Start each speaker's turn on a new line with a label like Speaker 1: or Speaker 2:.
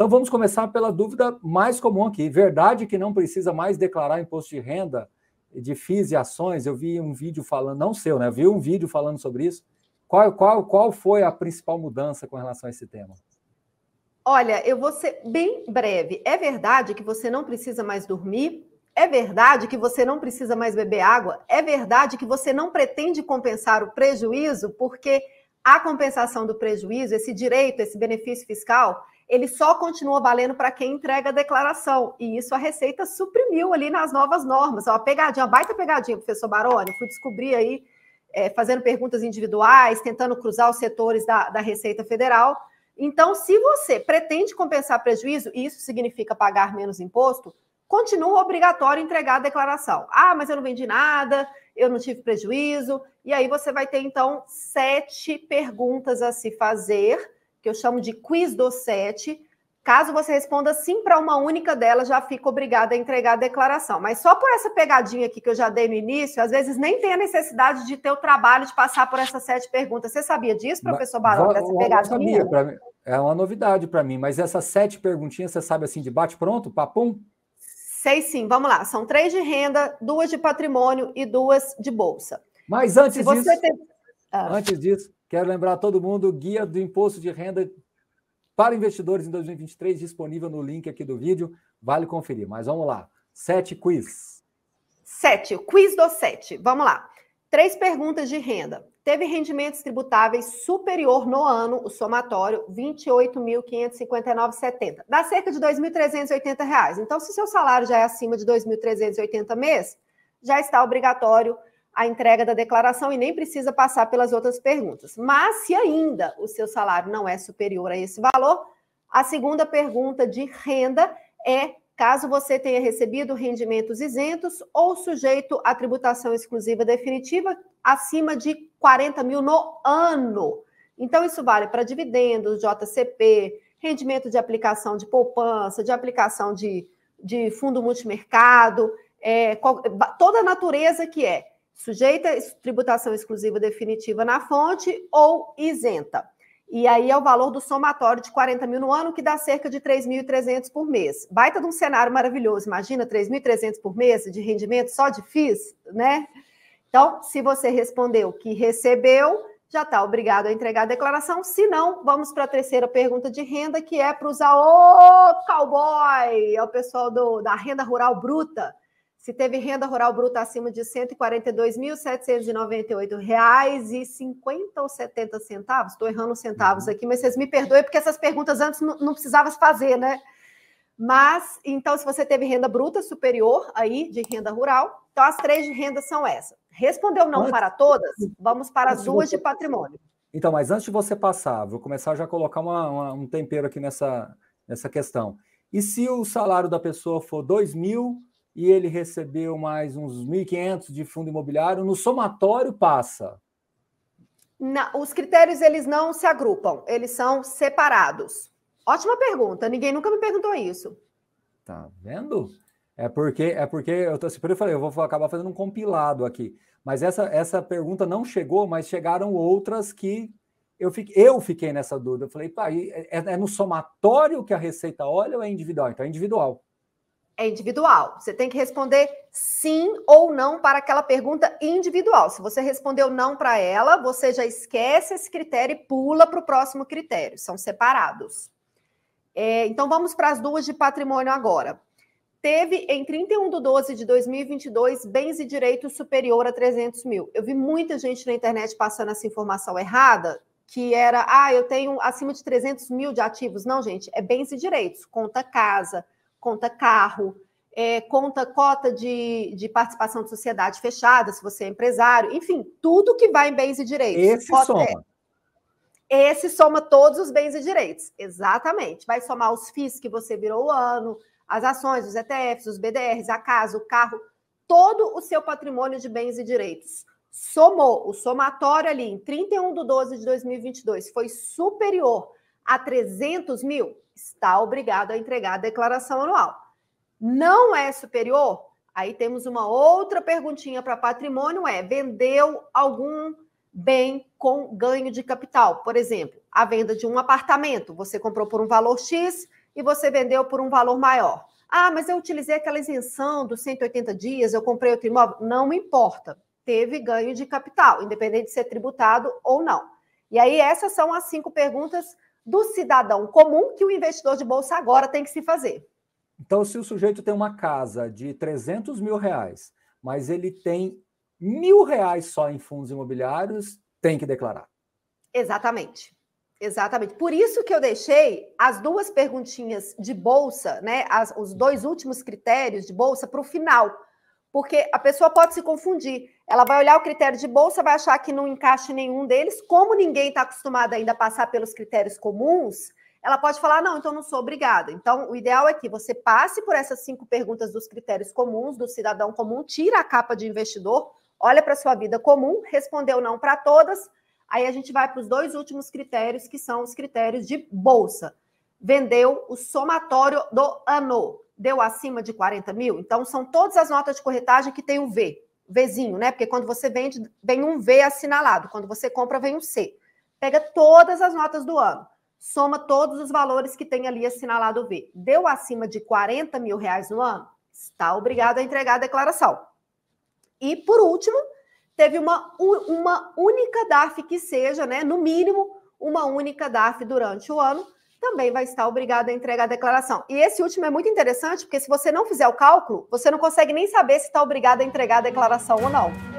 Speaker 1: Então vamos começar pela dúvida mais comum aqui. Verdade que não precisa mais declarar imposto de renda de FIIs e ações? Eu vi um vídeo falando, não seu, né? Eu vi um vídeo falando sobre isso. Qual, qual, qual foi a principal mudança com relação a esse tema?
Speaker 2: Olha, eu vou ser bem breve. É verdade que você não precisa mais dormir? É verdade que você não precisa mais beber água? É verdade que você não pretende compensar o prejuízo? Porque a compensação do prejuízo, esse direito, esse benefício fiscal, ele só continua valendo para quem entrega a declaração. E isso a Receita suprimiu ali nas novas normas. É uma pegadinha, uma baita pegadinha, professor Baroni. Fui descobrir aí, é, fazendo perguntas individuais, tentando cruzar os setores da, da Receita Federal. Então, se você pretende compensar prejuízo, e isso significa pagar menos imposto, continua obrigatório entregar a declaração. Ah, mas eu não vendi nada, eu não tive prejuízo. E aí você vai ter, então, sete perguntas a se fazer que eu chamo de quiz do sete. Caso você responda sim para uma única delas, já fica obrigada a entregar a declaração. Mas só por essa pegadinha aqui que eu já dei no início, às vezes nem tem a necessidade de ter o trabalho de passar por essas sete perguntas. Você sabia disso, professor Barão, Essa pegadinha? Eu sabia,
Speaker 1: mim, é uma novidade para mim, mas essas sete perguntinhas, você sabe assim, de bate-pronto, papum?
Speaker 2: Sei sim, vamos lá. São três de renda, duas de patrimônio
Speaker 1: e duas de bolsa. Mas antes disso...
Speaker 2: Tem... Ah. Antes
Speaker 1: disso, Quero lembrar a todo mundo o guia do imposto de renda para investidores em 2023 disponível no link aqui do vídeo. Vale conferir. Mas vamos lá. Sete quiz. Sete, o quiz do sete. Vamos lá. Três perguntas de renda. Teve rendimentos
Speaker 2: tributáveis superior no ano, o somatório, R$ 28.559,70. Dá cerca de R$ 2.380. Reais. Então, se seu salário já é acima de R$ 2.380 mês, já está obrigatório a entrega da declaração e nem precisa passar pelas outras perguntas. Mas se ainda o seu salário não é superior a esse valor, a segunda pergunta de renda é caso você tenha recebido rendimentos isentos ou sujeito à tributação exclusiva definitiva acima de 40 mil no ano. Então, isso vale para dividendos, JCP, rendimento de aplicação de poupança, de aplicação de, de fundo multimercado, é, toda a natureza que é sujeita tributação exclusiva definitiva na fonte ou isenta. E aí é o valor do somatório de 40 mil no ano, que dá cerca de 3.300 por mês. Baita de um cenário maravilhoso, imagina 3.300 por mês de rendimento só de FIIs, né? Então, se você respondeu que recebeu, já está obrigado a entregar a declaração. Se não, vamos para a terceira pergunta de renda, que é para usar o cowboy, é o pessoal do, da renda rural bruta se teve renda rural bruta acima de R$ 142.798,50 ou 70 centavos. Estou errando centavos uhum. aqui, mas vocês me perdoem, porque essas perguntas antes não, não precisava fazer, né? Mas, então, se você teve renda bruta superior aí de renda rural, então as três de renda são essas. Respondeu não para todas? Vamos para as duas de patrimônio.
Speaker 1: Então, mas antes de você passar, vou começar já a colocar uma, uma, um tempero aqui nessa, nessa questão. E se o salário da pessoa for R$ mil e ele recebeu mais uns 1.500 de fundo imobiliário, no somatório passa.
Speaker 2: os critérios eles não se agrupam, eles são separados. Ótima pergunta, ninguém nunca me perguntou isso.
Speaker 1: Tá vendo? É porque é porque eu tô, sempre falei, eu vou acabar fazendo um compilado aqui. Mas essa, essa pergunta não chegou, mas chegaram outras que eu fiquei, eu fiquei nessa dúvida. Eu falei, pai, é, é no somatório que a receita olha ou é individual? Então é individual
Speaker 2: é individual. Você tem que responder sim ou não para aquela pergunta individual. Se você respondeu não para ela, você já esquece esse critério e pula para o próximo critério. São separados. É, então vamos para as duas de patrimônio agora. Teve em 31 de 12 de 2022 bens e direitos superior a 300 mil. Eu vi muita gente na internet passando essa informação errada, que era, ah, eu tenho acima de 300 mil de ativos. Não, gente, é bens e direitos, conta casa, conta carro, é, conta cota de, de participação de sociedade fechada, se você é empresário, enfim, tudo que vai em bens e direitos. Esse soma. É. Esse soma todos os bens e direitos, exatamente. Vai somar os FIIs que você virou o ano, as ações, os ETFs, os BDRs, a casa, o carro, todo o seu patrimônio de bens e direitos somou o somatório ali em 31 de 12 de 2022 foi superior a 300 mil, está obrigado a entregar a declaração anual. Não é superior? Aí temos uma outra perguntinha para patrimônio: é vendeu algum bem com ganho de capital? Por exemplo, a venda de um apartamento, você comprou por um valor X e você vendeu por um valor maior. Ah, mas eu utilizei aquela isenção dos 180 dias, eu comprei outro imóvel. Não importa, teve ganho de capital, independente de ser tributado ou não. E aí, essas são as cinco perguntas do cidadão comum que o investidor de bolsa agora tem que se fazer.
Speaker 1: Então, se o sujeito tem uma casa de 300 mil reais, mas ele tem mil reais só em fundos imobiliários, tem que declarar.
Speaker 2: Exatamente. Exatamente. Por isso que eu deixei as duas perguntinhas de bolsa, né? As, os dois últimos critérios de bolsa para o final porque a pessoa pode se confundir. Ela vai olhar o critério de bolsa, vai achar que não encaixa nenhum deles. Como ninguém está acostumado ainda a passar pelos critérios comuns, ela pode falar: não, então não sou obrigada. Então, o ideal é que você passe por essas cinco perguntas dos critérios comuns, do cidadão comum, tira a capa de investidor, olha para a sua vida comum, respondeu não para todas. Aí a gente vai para os dois últimos critérios, que são os critérios de bolsa vendeu o somatório do ano. Deu acima de 40 mil? Então, são todas as notas de corretagem que tem o V, Vzinho, né? Porque quando você vende, vem um V assinalado. Quando você compra, vem um C. Pega todas as notas do ano, soma todos os valores que tem ali assinalado o V. Deu acima de 40 mil reais no ano? Está obrigado a entregar a declaração. E, por último, teve uma, uma única DAF que seja, né? No mínimo, uma única DAF durante o ano também vai estar obrigado a entregar a declaração. E esse último é muito interessante, porque se você não fizer o cálculo, você não consegue nem saber se está obrigado a entregar a declaração ou não.